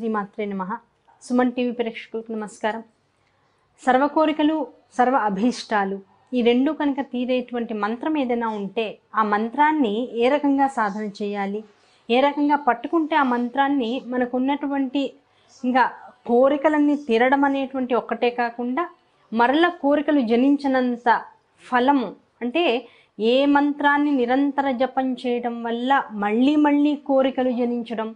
శ్రీమాత్రే నమ సుమన్ టీవీ ప్రేక్షకులకు నమస్కారం సర్వ కోరికలు సర్వ అభీష్టాలు ఈ రెండు కనుక తీరేటువంటి మంత్రం ఏదైనా ఉంటే ఆ మంత్రాన్ని ఏ రకంగా సాధన చేయాలి ఏ రకంగా పట్టుకుంటే ఆ మంత్రాన్ని మనకున్నటువంటి ఇంకా కోరికలన్నీ తీరడం అనేటువంటి ఒక్కటే కాకుండా మరల కోరికలు జనించినంత ఫలము అంటే ఏ మంత్రాన్ని నిరంతర జపం చేయడం వల్ల మళ్ళీ మళ్ళీ కోరికలు జనించడం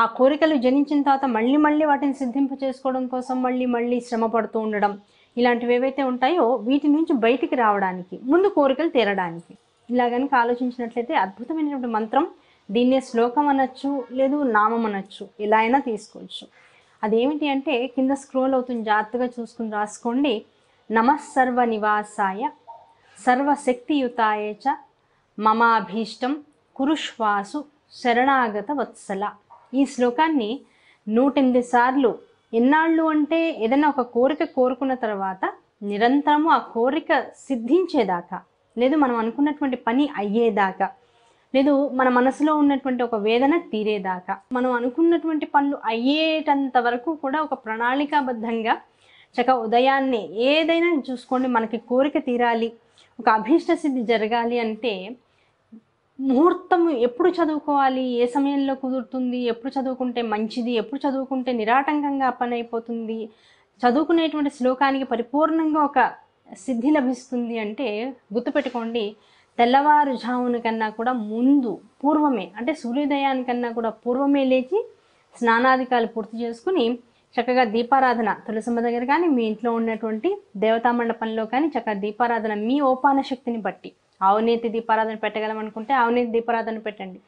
ఆ కోరికలు జనించిన తర్వాత మళ్ళీ మళ్ళీ వాటిని సిద్ధింపు చేసుకోవడం కోసం మళ్ళీ మళ్ళీ శ్రమ పడుతూ ఉండడం ఇలాంటివి ఏవైతే ఉంటాయో వీటి నుంచి బయటికి రావడానికి ముందు కోరికలు తీరడానికి ఇలా కనుక ఆలోచించినట్లయితే అద్భుతమైనటువంటి మంత్రం దీన్నే శ్లోకం అనొచ్చు లేదు నామం అనొచ్చు ఎలా అయినా తీసుకోవచ్చు అదేమిటి అంటే కింద స్క్రోల్ అవుతుంది జాగ్రత్తగా చూసుకుని రాసుకోండి నమస్సర్వ నివాసాయ సర్వశక్తియుతాయ చ మమాభీష్టం కురుష్వాసు శరణాగత వత్సల ఈ శ్లోకాన్ని నూటెనిమిది సార్లు ఎన్నాళ్ళు అంటే ఏదైనా ఒక కోరిక కోరుకున్న తర్వాత నిరంతరము ఆ కోరిక సిద్ధించేదాకా లేదు మనం అనుకున్నటువంటి పని అయ్యేదాకా లేదు మన మనసులో ఉన్నటువంటి ఒక వేదన తీరేదాకా మనం అనుకున్నటువంటి పనులు అయ్యేటంత వరకు కూడా ఒక ప్రణాళికాబద్ధంగా చక ఉదయాన్నే ఏదైనా చూసుకోండి మనకి కోరిక తీరాలి ఒక అభీష్ట సిద్ధి జరగాలి అంటే ముహూర్తం ఎప్పుడు చదువుకోవాలి ఏ సమయంలో కుదురుతుంది ఎప్పుడు చదువుకుంటే మంచిది ఎప్పుడు చదువుకుంటే నిరాటంకంగా పని అయిపోతుంది చదువుకునేటువంటి శ్లోకానికి పరిపూర్ణంగా ఒక సిద్ధి లభిస్తుంది అంటే గుర్తుపెట్టుకోండి తెల్లవారుజామున కన్నా కూడా ముందు పూర్వమే అంటే సూర్యోదయానికన్నా కూడా పూర్వమే లేచి స్నానాధికాలు పూర్తి చేసుకుని చక్కగా దీపారాధన తులసమ్మ దగ్గర కానీ మీ ఇంట్లో ఉన్నటువంటి దేవతా మండపంలో కానీ చక్కగా దీపారాధన మీ ఓపాన శక్తిని బట్టి అవినీతి దీపారాధన పెట్టగలం అనుకుంటే అవినీతి దీపారాధన పెట్టండి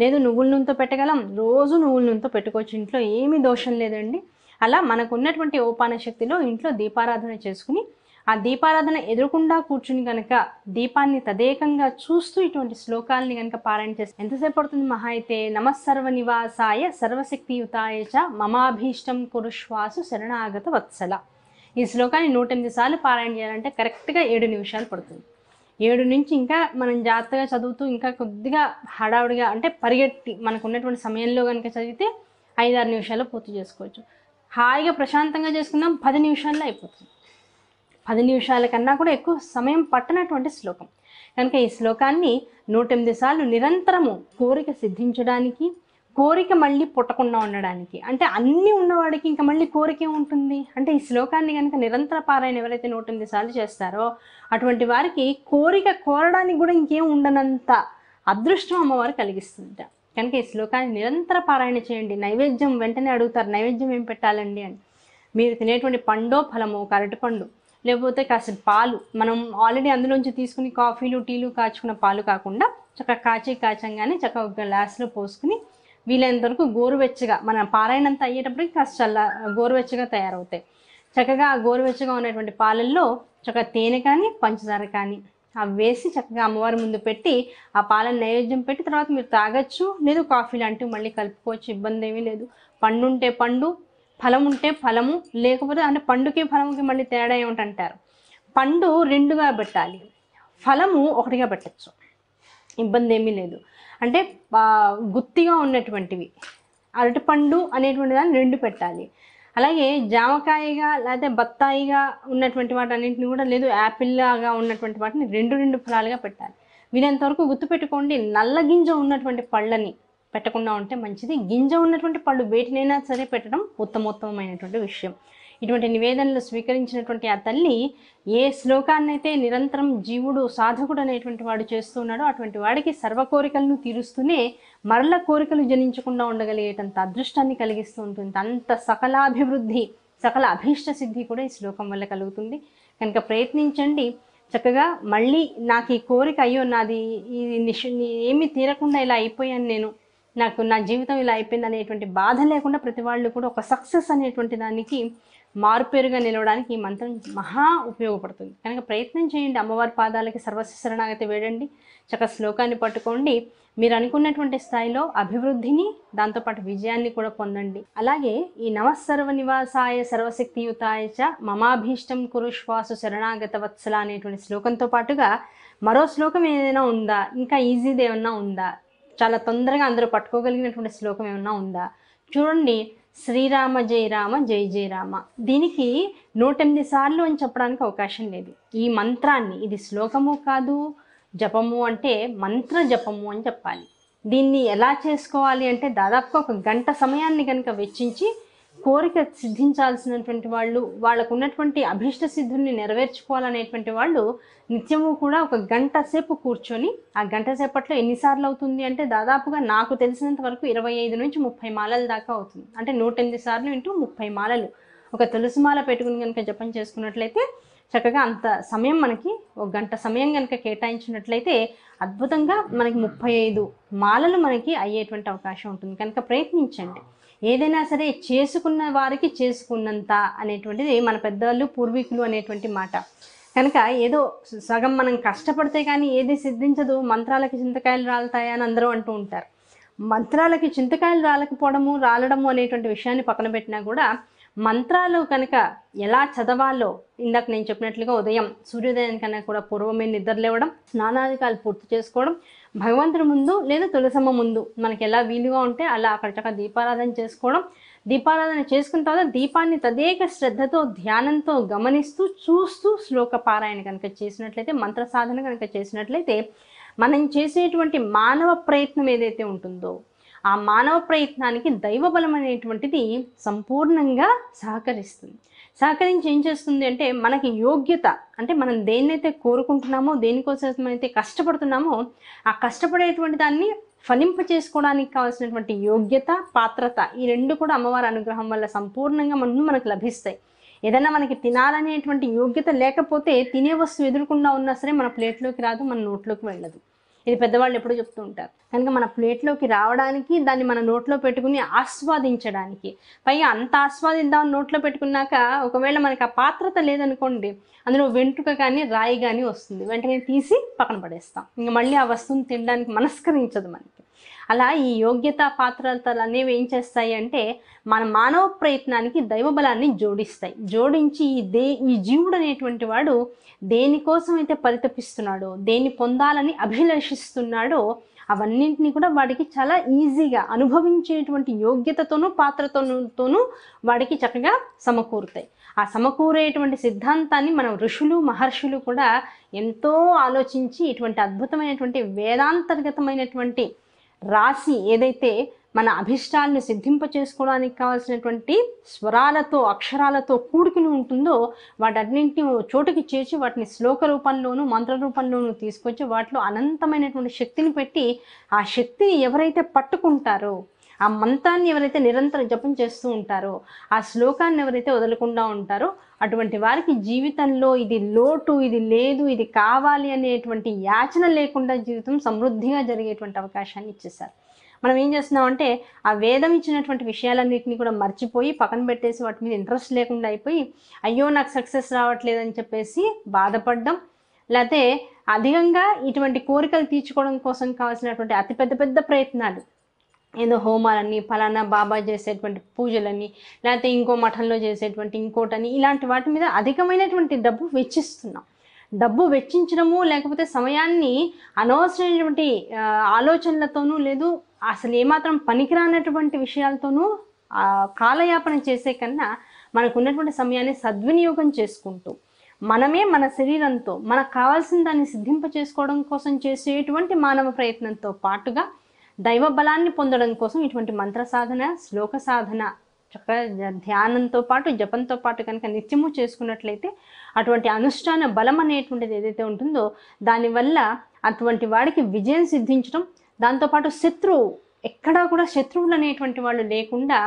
లేదు నువ్వుల నూనెతో పెట్టగలం రోజు నువ్వుల నూనెతో పెట్టుకోవచ్చు ఇంట్లో ఏమీ దోషం లేదండి అలా మనకు ఉన్నటువంటి ఓపాన శక్తిలో ఇంట్లో దీపారాధన చేసుకుని ఆ దీపారాధన ఎదురకుండా కూర్చుని కనుక దీపాన్ని తదేకంగా చూస్తూ ఇటువంటి శ్లోకాలని కనుక పారాయణ చేస్తే ఎంతసేపు పడుతుంది మహా అయితే నమస్సర్వ నివాసాయ యుతాయ చ మమాభీష్టం పురుష్వాసు శరణాగత వత్సల ఈ శ్లోకాన్ని నూట ఎనిమిది సార్లు పారాయణ చేయాలంటే కరెక్ట్గా ఏడు నిమిషాలు పడుతుంది ఏడు నుంచి ఇంకా మనం జాగ్రత్తగా చదువుతూ ఇంకా కొద్దిగా హడావుడిగా అంటే పరిగెట్టి మనకు ఉన్నటువంటి సమయంలో కనుక చదివితే ఐదారు నిమిషాల్లో పూర్తి చేసుకోవచ్చు హాయిగా ప్రశాంతంగా చేసుకుందాం పది నిమిషాల్లో అయిపోతుంది పది నిమిషాల కన్నా కూడా ఎక్కువ సమయం పట్టనటువంటి శ్లోకం కనుక ఈ శ్లోకాన్ని నూటెనిమిది సార్లు నిరంతరము కోరిక సిద్ధించడానికి కోరిక మళ్ళీ పుట్టకుండా ఉండడానికి అంటే అన్నీ ఉన్నవాడికి ఇంకా మళ్ళీ కోరిక ఉంటుంది అంటే ఈ శ్లోకాన్ని కనుక నిరంతర పారాయణ ఎవరైతే నూట ఎనిమిది సార్లు చేస్తారో అటువంటి వారికి కోరిక కోరడానికి కూడా ఇంకేం ఉండనంత అదృష్టం అమ్మవారు కలిగిస్తుంట కనుక ఈ శ్లోకాన్ని నిరంతర పారాయణ చేయండి నైవేద్యం వెంటనే అడుగుతారు నైవేద్యం ఏం పెట్టాలండి అని మీరు తినేటువంటి పండో కరటి అరటిపండు లేకపోతే కాసేపు పాలు మనం ఆల్రెడీ అందులోంచి తీసుకుని కాఫీలు టీలు కాచుకున్న పాలు కాకుండా చక్కగా కాచి కాచంగానే చక్కగా ఒక గ్లాస్లో పోసుకుని వీలైనంత వరకు గోరువెచ్చగా మనం పారాయణంత అయ్యేటప్పటికి కాస్త చల్ల గోరువెచ్చగా తయారవుతాయి చక్కగా ఆ గోరువెచ్చగా ఉన్నటువంటి పాలల్లో చక్కగా తేనె కానీ పంచదార కానీ అవి వేసి చక్కగా అమ్మవారి ముందు పెట్టి ఆ పాలను నైవేద్యం పెట్టి తర్వాత మీరు తాగొచ్చు లేదు కాఫీ లాంటివి మళ్ళీ కలుపుకోవచ్చు ఇబ్బంది ఏమీ లేదు పండు ఉంటే పండు ఫలం ఉంటే ఫలము లేకపోతే అంటే పండుకి ఫలముకి మళ్ళీ తేడా ఏమిటంటారు పండు రెండుగా పెట్టాలి ఫలము ఒకటిగా పెట్టచ్చు ఇబ్బంది ఏమీ లేదు అంటే గుత్తిగా ఉన్నటువంటివి అరటిపండు అనేటువంటి దాన్ని రెండు పెట్టాలి అలాగే జామకాయగా లేకపోతే బత్తాయిగా ఉన్నటువంటి వాటి అన్నింటిని కూడా లేదు యాపిల్లాగా ఉన్నటువంటి వాటిని రెండు రెండు ఫలాలుగా పెట్టాలి గుర్తు గుర్తుపెట్టుకోండి నల్ల గింజ ఉన్నటువంటి పళ్ళని పెట్టకుండా ఉంటే మంచిది గింజ ఉన్నటువంటి పళ్ళు వేటినైనా సరే పెట్టడం ఉత్తమోత్తమైనటువంటి విషయం ఇటువంటి నివేదనలు స్వీకరించినటువంటి ఆ తల్లి ఏ శ్లోకాన్నైతే నిరంతరం జీవుడు సాధకుడు అనేటువంటి వాడు చేస్తున్నాడో అటువంటి వాడికి సర్వ కోరికలను తీరుస్తూనే మరల కోరికలు జనించకుండా ఉండగలిగేటంత అదృష్టాన్ని కలిగిస్తూ ఉంటుంది అంత సకలాభివృద్ధి సకల అభీష్ట సిద్ధి కూడా ఈ శ్లోకం వల్ల కలుగుతుంది కనుక ప్రయత్నించండి చక్కగా మళ్ళీ నాకు ఈ కోరిక అయ్యో నాది ఇది నిష్ ఏమీ తీరకుండా ఇలా అయిపోయాను నేను నాకు నా జీవితం ఇలా అయిపోయింది అనేటువంటి బాధ లేకుండా ప్రతి వాళ్ళు కూడా ఒక సక్సెస్ అనేటువంటి దానికి మారుపేరుగా నిలవడానికి ఈ మంత్రం మహా ఉపయోగపడుతుంది కనుక ప్రయత్నం చేయండి అమ్మవారి పాదాలకి సర్వస్వ శరణాగతి వేడండి చక్క శ్లోకాన్ని పట్టుకోండి మీరు అనుకున్నటువంటి స్థాయిలో అభివృద్ధిని దాంతోపాటు విజయాన్ని కూడా పొందండి అలాగే ఈ సర్వ నివాసాయ సర్వశక్తియుతాయ చ మమాభీష్టం కురుశ్వాసు శరణాగత వత్సల అనేటువంటి శ్లోకంతో పాటుగా మరో శ్లోకం ఏదైనా ఉందా ఇంకా ఈజీది ఏమన్నా ఉందా చాలా తొందరగా అందరూ పట్టుకోగలిగినటువంటి శ్లోకం ఏమన్నా ఉందా చూడండి శ్రీరామ జై రామ జై జై రామ దీనికి నూటెనిమిది సార్లు అని చెప్పడానికి అవకాశం లేదు ఈ మంత్రాన్ని ఇది శ్లోకము కాదు జపము అంటే మంత్ర జపము అని చెప్పాలి దీన్ని ఎలా చేసుకోవాలి అంటే దాదాపుగా ఒక గంట సమయాన్ని కనుక వెచ్చించి కోరిక సిద్ధించాల్సినటువంటి వాళ్ళు వాళ్ళకు ఉన్నటువంటి అభిష్ట సిద్ధుల్ని నెరవేర్చుకోవాలనేటువంటి వాళ్ళు నిత్యము కూడా ఒక గంట సేపు కూర్చొని ఆ గంట సేపట్లో ఎన్నిసార్లు అవుతుంది అంటే దాదాపుగా నాకు తెలిసినంత వరకు ఇరవై ఐదు నుంచి ముప్పై మాలల దాకా అవుతుంది అంటే నూట ఎనిమిది సార్లు ఇంటూ ముప్పై మాలలు ఒక తులసి మాల పెట్టుకుని కనుక జపం చేసుకున్నట్లయితే చక్కగా అంత సమయం మనకి ఒక గంట సమయం కనుక కేటాయించినట్లయితే అద్భుతంగా మనకి ముప్పై ఐదు మాలలు మనకి అయ్యేటువంటి అవకాశం ఉంటుంది కనుక ప్రయత్నించండి ఏదైనా సరే చేసుకున్న వారికి చేసుకున్నంత అనేటువంటిది మన పెద్దవాళ్ళు పూర్వీకులు అనేటువంటి మాట కనుక ఏదో సగం మనం కష్టపడితే కానీ ఏది సిద్ధించదు మంత్రాలకి చింతకాయలు రాలుతాయని అందరూ అంటూ ఉంటారు మంత్రాలకి చింతకాయలు రాలకపోవడము రాలడము అనేటువంటి విషయాన్ని పక్కన పెట్టినా కూడా మంత్రాలు కనుక ఎలా చదవాలో ఇందాక నేను చెప్పినట్లుగా ఉదయం సూర్యోదయం కన్నా కూడా పూర్వమే నిద్ర లేవడం స్నానాధికాలు పూర్తి చేసుకోవడం భగవంతుడి ముందు లేదా తులసమ్మ ముందు మనకి ఎలా వీలుగా ఉంటే అలా అక్కడ చక్కగా దీపారాధన చేసుకోవడం దీపారాధన చేసుకున్న తర్వాత దీపాన్ని తదేక శ్రద్ధతో ధ్యానంతో గమనిస్తూ చూస్తూ శ్లోక పారాయణ కనుక చేసినట్లయితే మంత్ర సాధన కనుక చేసినట్లయితే మనం చేసేటువంటి మానవ ప్రయత్నం ఏదైతే ఉంటుందో ఆ మానవ ప్రయత్నానికి దైవ బలం అనేటువంటిది సంపూర్ణంగా సహకరిస్తుంది సహకరించి ఏం చేస్తుంది అంటే మనకి యోగ్యత అంటే మనం దేన్నైతే కోరుకుంటున్నామో దేనికోసం అయితే కష్టపడుతున్నామో ఆ కష్టపడేటువంటి దాన్ని ఫలింప చేసుకోవడానికి కావాల్సినటువంటి యోగ్యత పాత్రత ఈ రెండు కూడా అమ్మవారి అనుగ్రహం వల్ల సంపూర్ణంగా మనం మనకు లభిస్తాయి ఏదైనా మనకి తినాలనేటువంటి యోగ్యత లేకపోతే తినే వస్తువు ఎదురుకుండా ఉన్నా సరే మన ప్లేట్లోకి రాదు మన నోట్లోకి వెళ్ళదు ఇది పెద్దవాళ్ళు ఎప్పుడు చెప్తూ ఉంటారు కనుక మన ప్లేట్లోకి రావడానికి దాన్ని మన నోట్లో పెట్టుకుని ఆస్వాదించడానికి పైగా అంత ఆస్వాదిద్దాం నోట్లో పెట్టుకున్నాక ఒకవేళ మనకి ఆ పాత్రత లేదనుకోండి అందులో వెంట్రుక కానీ రాయి కానీ వస్తుంది వెంటనే తీసి పక్కన పడేస్తాం ఇంకా మళ్ళీ ఆ వస్తువుని తినడానికి మనస్కరించదు మనకి అలా ఈ యోగ్యత పాత్రతలు అనేవి ఏం చేస్తాయి అంటే మన మానవ ప్రయత్నానికి దైవబలాన్ని జోడిస్తాయి జోడించి ఈ దే ఈ జీవుడు అనేటువంటి వాడు దేనికోసం అయితే పరితపిస్తున్నాడో దేన్ని పొందాలని అభిలషిస్తున్నాడో అవన్నింటినీ కూడా వాడికి చాలా ఈజీగా అనుభవించేటువంటి యోగ్యతతోనూ పాత్రతోనూ వాడికి చక్కగా సమకూరుతాయి ఆ సమకూరేటువంటి సిద్ధాంతాన్ని మనం ఋషులు మహర్షులు కూడా ఎంతో ఆలోచించి ఇటువంటి అద్భుతమైనటువంటి వేదాంతర్గతమైనటువంటి రాసి ఏదైతే మన అభిష్టాన్ని సిద్ధింప చేసుకోవడానికి కావాల్సినటువంటి స్వరాలతో అక్షరాలతో కూడుకుని ఉంటుందో వాటన్నింటిని చోటుకి చేర్చి వాటిని శ్లోక రూపంలోనూ మంత్ర రూపంలోనూ తీసుకొచ్చి వాటిలో అనంతమైనటువంటి శక్తిని పెట్టి ఆ శక్తిని ఎవరైతే పట్టుకుంటారో ఆ మంత్రాన్ని ఎవరైతే నిరంతరం జపం చేస్తూ ఉంటారో ఆ శ్లోకాన్ని ఎవరైతే వదలకుండా ఉంటారో అటువంటి వారికి జీవితంలో ఇది లోటు ఇది లేదు ఇది కావాలి అనేటువంటి యాచన లేకుండా జీవితం సమృద్ధిగా జరిగేటువంటి అవకాశాన్ని ఇచ్చేశారు మనం ఏం చేస్తున్నామంటే ఆ వేదం ఇచ్చినటువంటి విషయాలన్నింటినీ కూడా మర్చిపోయి పక్కన పెట్టేసి వాటి మీద ఇంట్రెస్ట్ లేకుండా అయిపోయి అయ్యో నాకు సక్సెస్ రావట్లేదని చెప్పేసి బాధపడడం లేకపోతే అధికంగా ఇటువంటి కోరికలు తీర్చుకోవడం కోసం కావాల్సినటువంటి అతి పెద్ద పెద్ద ప్రయత్నాలు ఏదో హోమాలని ఫలానా బాబా చేసేటువంటి పూజలని లేకపోతే ఇంకో మఠంలో చేసేటువంటి ఇంకోటని ఇలాంటి వాటి మీద అధికమైనటువంటి డబ్బు వెచ్చిస్తున్నాం డబ్బు వెచ్చించడము లేకపోతే సమయాన్ని అనవసరమైనటువంటి ఆలోచనలతోనూ లేదు అసలు ఏమాత్రం పనికిరానటువంటి విషయాలతోనూ కాలయాపన చేసే కన్నా మనకు ఉన్నటువంటి సమయాన్ని సద్వినియోగం చేసుకుంటూ మనమే మన శరీరంతో మనకు కావాల్సిన దాన్ని సిద్ధింప చేసుకోవడం కోసం చేసేటువంటి మానవ ప్రయత్నంతో పాటుగా దైవ బలాన్ని పొందడం కోసం ఇటువంటి మంత్ర సాధన శ్లోక సాధన చక్కగా ధ్యానంతో పాటు జపంతో పాటు కనుక నిత్యము చేసుకున్నట్లయితే అటువంటి అనుష్ఠాన బలం అనేటువంటిది ఏదైతే ఉంటుందో దానివల్ల అటువంటి వాడికి విజయం సిద్ధించడం దాంతోపాటు శత్రువు ఎక్కడా కూడా శత్రువులు అనేటువంటి వాళ్ళు లేకుండా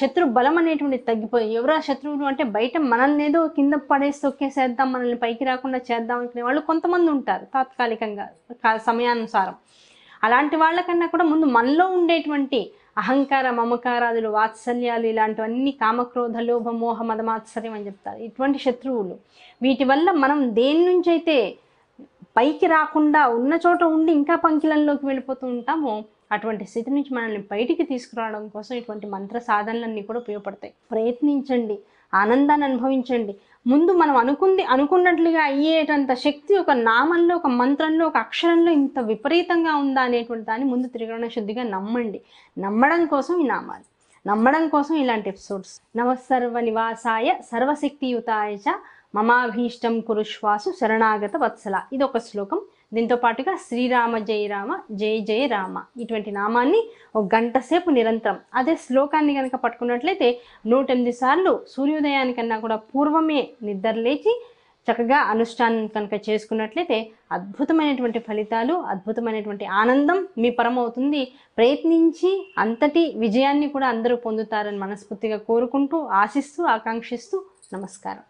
శత్రు బలం అనేటువంటి తగ్గిపోయి ఎవరో శత్రువులు అంటే బయట మనల్ని ఏదో కింద పడేసి తొక్కేసేద్దాం మనల్ని పైకి రాకుండా చేద్దాం అనుకునే వాళ్ళు కొంతమంది ఉంటారు తాత్కాలికంగా సమయానుసారం అలాంటి వాళ్ళకన్నా కూడా ముందు మనలో ఉండేటువంటి అహంకార మమకారాదులు వాత్సల్యాలు ఇలాంటివన్నీ కామక్రోధ లోభ మోహ మదమాత్సర్యం అని చెప్తారు ఇటువంటి శత్రువులు వీటి వల్ల మనం దేని నుంచి అయితే పైకి రాకుండా ఉన్న చోట ఉండి ఇంకా పంకిలంలోకి వెళ్ళిపోతూ ఉంటామో అటువంటి స్థితి నుంచి మనల్ని బయటికి తీసుకురావడం కోసం ఇటువంటి మంత్ర సాధనలన్నీ కూడా ఉపయోగపడతాయి ప్రయత్నించండి ఆనందాన్ని అనుభవించండి ముందు మనం అనుకుంది అనుకున్నట్లుగా అయ్యేటంత శక్తి ఒక నామంలో ఒక మంత్రంలో ఒక అక్షరంలో ఇంత విపరీతంగా ఉందా అనేటువంటి దాన్ని ముందు త్రికరణ శుద్ధిగా నమ్మండి నమ్మడం కోసం ఈ నామాలు నమ్మడం కోసం ఇలాంటి ఎపిసోడ్స్ నవసర్వ నివాసాయ సర్వశక్తియుతాయ చ మమాభీష్టం కురుశ్వాసు శరణాగత వత్సల ఇది ఒక శ్లోకం దీంతో పాటుగా శ్రీరామ జయ రామ జయ జయ రామ ఇటువంటి నామాన్ని ఒక గంట సేపు నిరంతరం అదే శ్లోకాన్ని కనుక పట్టుకున్నట్లయితే నూట ఎనిమిది సార్లు సూర్యోదయానికన్నా కూడా పూర్వమే నిద్రలేచి చక్కగా అనుష్ఠానం కనుక చేసుకున్నట్లయితే అద్భుతమైనటువంటి ఫలితాలు అద్భుతమైనటువంటి ఆనందం మీ పరం అవుతుంది ప్రయత్నించి అంతటి విజయాన్ని కూడా అందరూ పొందుతారని మనస్ఫూర్తిగా కోరుకుంటూ ఆశిస్తూ ఆకాంక్షిస్తూ నమస్కారం